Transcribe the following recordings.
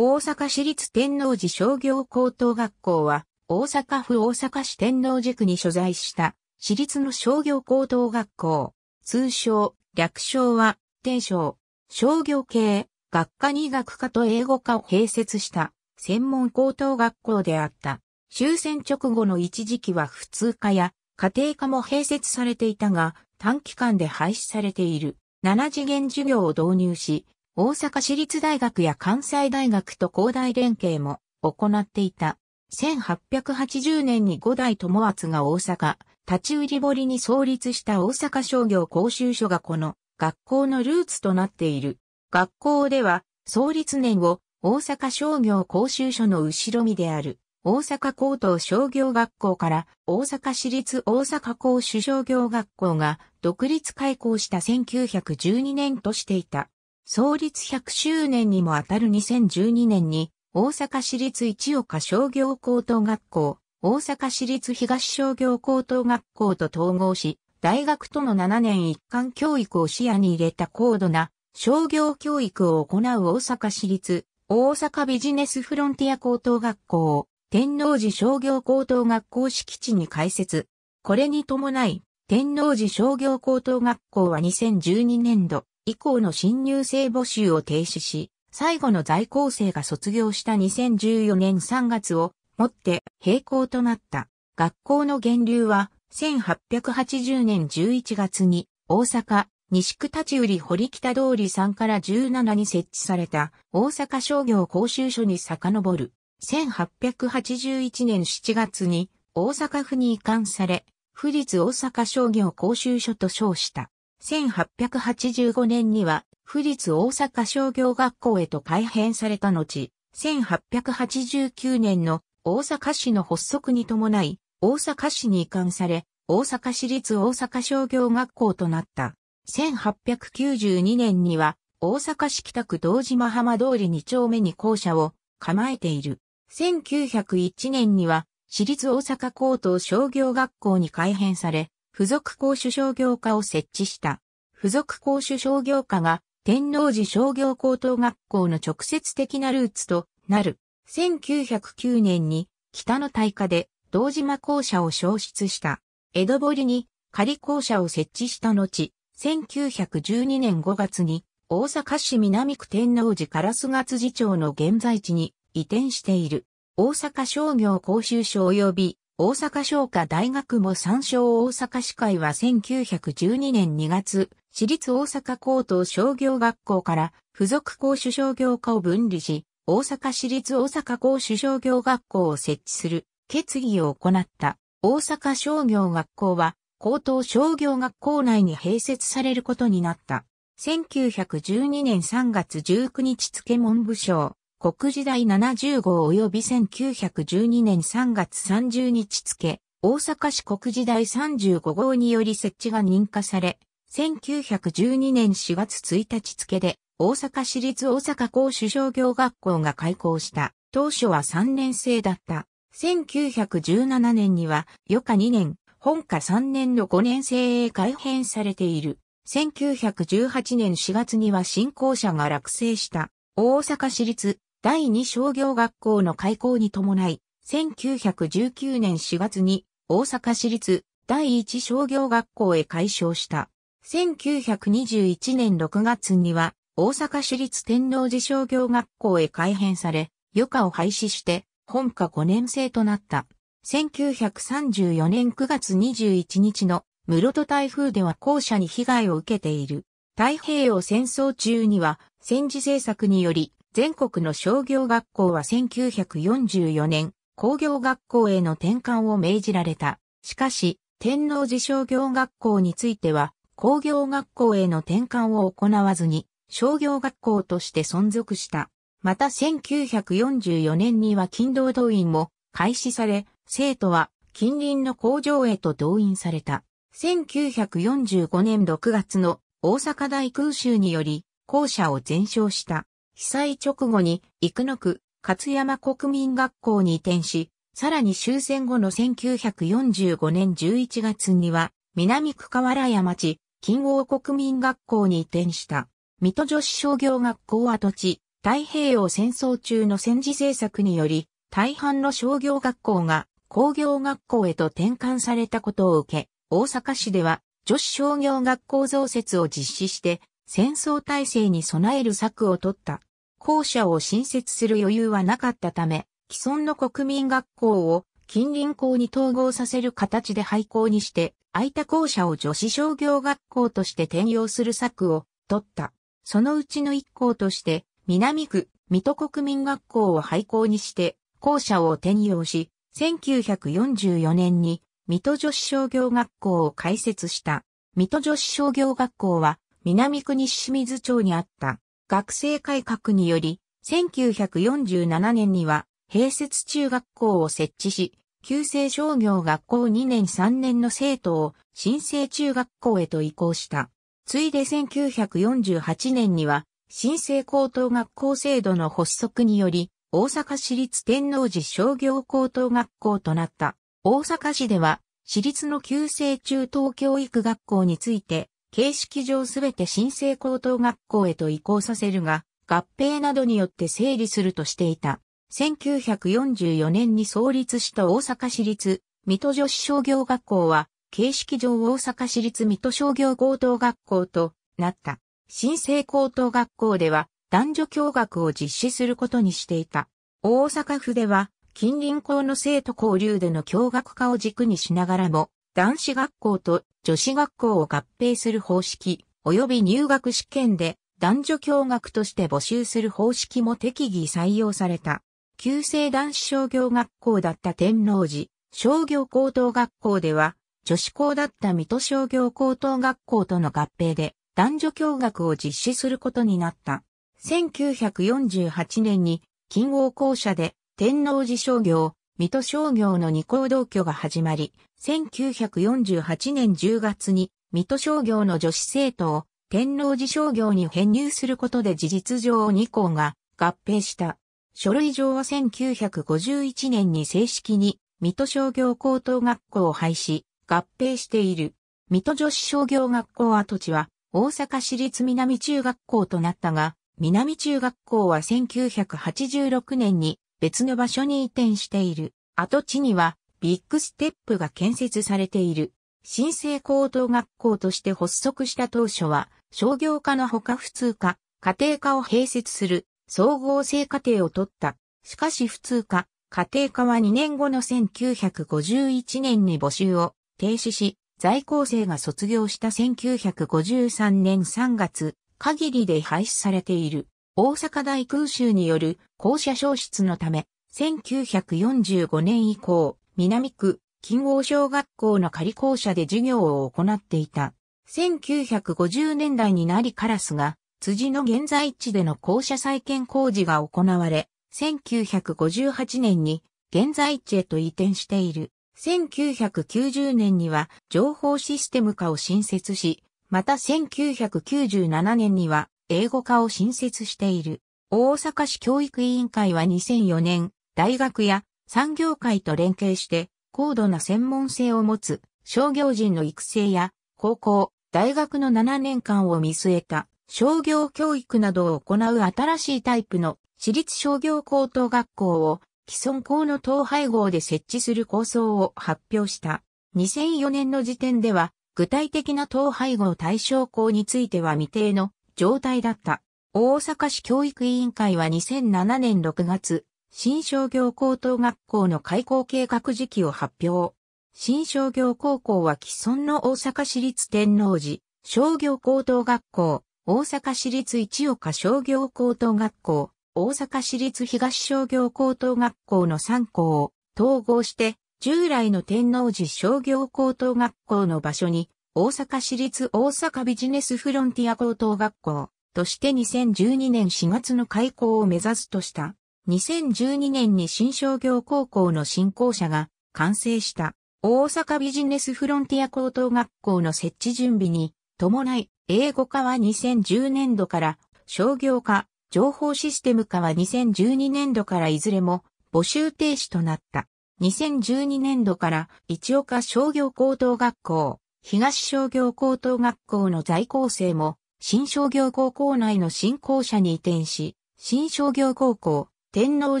大阪市立天王寺商業高等学校は、大阪府大阪市天王寺区に所在した、市立の商業高等学校。通称、略称は、天商、商業系、学科に学科と英語科を併設した、専門高等学校であった。終戦直後の一時期は普通科や、家庭科も併設されていたが、短期間で廃止されている。7次元授業を導入し、大阪市立大学や関西大学と高大連携も行っていた。1880年に五代友厚が大阪、立ち売り堀に創立した大阪商業講習所がこの学校のルーツとなっている。学校では創立年を大阪商業講習所の後ろ身である大阪高等商業学校から大阪市立大阪公主商業学校が独立開校した1912年としていた。創立100周年にもあたる2012年に、大阪市立市岡商業高等学校、大阪市立東商業高等学校と統合し、大学との7年一貫教育を視野に入れた高度な商業教育を行う大阪市立大阪ビジネスフロンティア高等学校を天王寺商業高等学校敷地に開設。これに伴い天王寺商業高等学校は2012年度以降の新入生募集を停止し、最後の在校生が卒業した2014年3月をもって閉校となった。学校の源流は1880年11月に大阪西区立ち売堀北通り3から17に設置された大阪商業講習所に遡る。1881年7月に大阪府に移管され、府立大阪商業講習所と称した。1885年には、府立大阪商業学校へと改編された後、1889年の大阪市の発足に伴い、大阪市に移管され、大阪市立大阪商業学校となった。1892年には、大阪市北区道島浜通り2丁目に校舎を構えている。1901年には、市立大阪高等商業学校に改編され、付属公主商業科を設置した。付属公主商業科が天王寺商業高等学校の直接的なルーツとなる。1909年に北の大化で道島校舎を消失した。江戸堀に仮校舎を設置した後、1912年5月に大阪市南区天王寺から菅津次町の現在地に移転している。大阪商業講衆所及び大阪商科大学も参照大阪市会は1912年2月、私立大阪高等商業学校から付属公主商業科を分離し、大阪市立大阪公主商業学校を設置する決議を行った大阪商業学校は高等商業学校内に併設されることになった。1912年3月19日付文部省国時代70号及び1912年3月30日付、大阪市国時代35号により設置が認可され、1912年4月1日付で、大阪市立大阪公主商業学校が開校した。当初は3年生だった。1917年には、余下2年、本科3年の5年生へ改編されている。1918年4月には新校舎が落成した。大阪市立第二商業学校の開校に伴い、1919年4月に大阪市立第一商業学校へ改称した。1921年6月には大阪市立天王寺商業学校へ改編され、余暇を廃止して本科5年生となった。1934年9月21日の室戸台風では校舎に被害を受けている。太平洋戦争中には戦時政策により全国の商業学校は1944年、工業学校への転換を命じられた。しかし、天王寺商業学校については、工業学校への転換を行わずに、商業学校として存続した。また1944年には勤労動員も開始され、生徒は近隣の工場へと動員された。1945年6月の大阪大空襲により校舎を全焼した。被災直後に幾野区勝山国民学校に移転し、さらに終戦後の1945年11月には南区河原屋町金王国民学校に移転した。水戸女子商業学校跡地、太平洋戦争中の戦時政策により、大半の商業学校が工業学校へと転換されたことを受け、大阪市では女子商業学校増設を実施して、戦争体制に備える策を取った。校舎を新設する余裕はなかったため、既存の国民学校を近隣校に統合させる形で廃校にして、空いた校舎を女子商業学校として転用する策を取った。そのうちの一校として、南区、水戸国民学校を廃校にして、校舎を転用し、1944年に水戸女子商業学校を開設した。水戸女子商業学校は、南区西清水町にあった。学生改革により、1947年には、併設中学校を設置し、旧制商業学校2年3年の生徒を新生中学校へと移行した。ついで1948年には、新生高等学校制度の発足により、大阪市立天王寺商業高等学校となった。大阪市では、私立の旧制中等教育学校について、形式上すべて新生高等学校へと移行させるが、合併などによって整理するとしていた。1944年に創立した大阪市立水戸女子商業学校は、形式上大阪市立水戸商業高等学校となった。新生高等学校では男女共学を実施することにしていた。大阪府では近隣校の生徒交流での共学化を軸にしながらも、男子学校と女子学校を合併する方式、及び入学試験で男女共学として募集する方式も適宜採用された。旧制男子商業学校だった天王寺、商業高等学校では、女子校だった水戸商業高等学校との合併で、男女共学を実施することになった。1948年に、金王校舎で、天王寺商業、水戸商業の二校同居が始まり、1948年10月に水戸商業の女子生徒を天王寺商業に編入することで事実上二校が合併した。書類上は1951年に正式に水戸商業高等学校を廃止、合併している。水戸女子商業学校跡地は大阪市立南中学校となったが、南中学校は1986年に別の場所に移転している。跡地にはビッグステップが建設されている。新生高等学校として発足した当初は、商業科のほか普通科、家庭科を併設する総合性課程を取った。しかし普通科、家庭科は2年後の1951年に募集を停止し、在校生が卒業した1953年3月限りで廃止されている。大阪大空襲による校舎消失のため、1945年以降、南区、金剛小学校の仮校舎で授業を行っていた。1950年代になりカラスが、辻の現在地での校舎再建工事が行われ、1958年に現在地へと移転している。1990年には情報システム化を新設し、また1997年には英語化を新設している。大阪市教育委員会は2004年、大学や産業界と連携して、高度な専門性を持つ商業人の育成や、高校、大学の7年間を見据えた商業教育などを行う新しいタイプの私立商業高等学校を既存校の統廃合で設置する構想を発表した。2004年の時点では具体的な統廃合対象校については未定の状態だった。大阪市教育委員会は2007年6月、新商業高等学校の開校計画時期を発表。新商業高校は既存の大阪市立天王寺、商業高等学校、大阪市立一岡商業高等学校、大阪市立東商業高等学校の3校を統合して、従来の天王寺商業高等学校の場所に大阪市立大阪ビジネスフロンティア高等学校として2012年4月の開校を目指すとした。2012年に新商業高校の新校舎が完成した大阪ビジネスフロンティア高等学校の設置準備に伴い英語化は2010年度から商業化、情報システム化は2012年度からいずれも募集停止となった。2012年度から一岡商業高等学校、東商業高等学校の在校生も、新商業高校内の新校舎に移転し、新商業高校、天王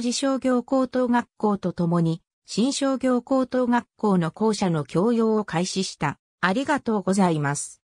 寺商業高等学校とともに、新商業高等学校の校舎の教養を開始した。ありがとうございます。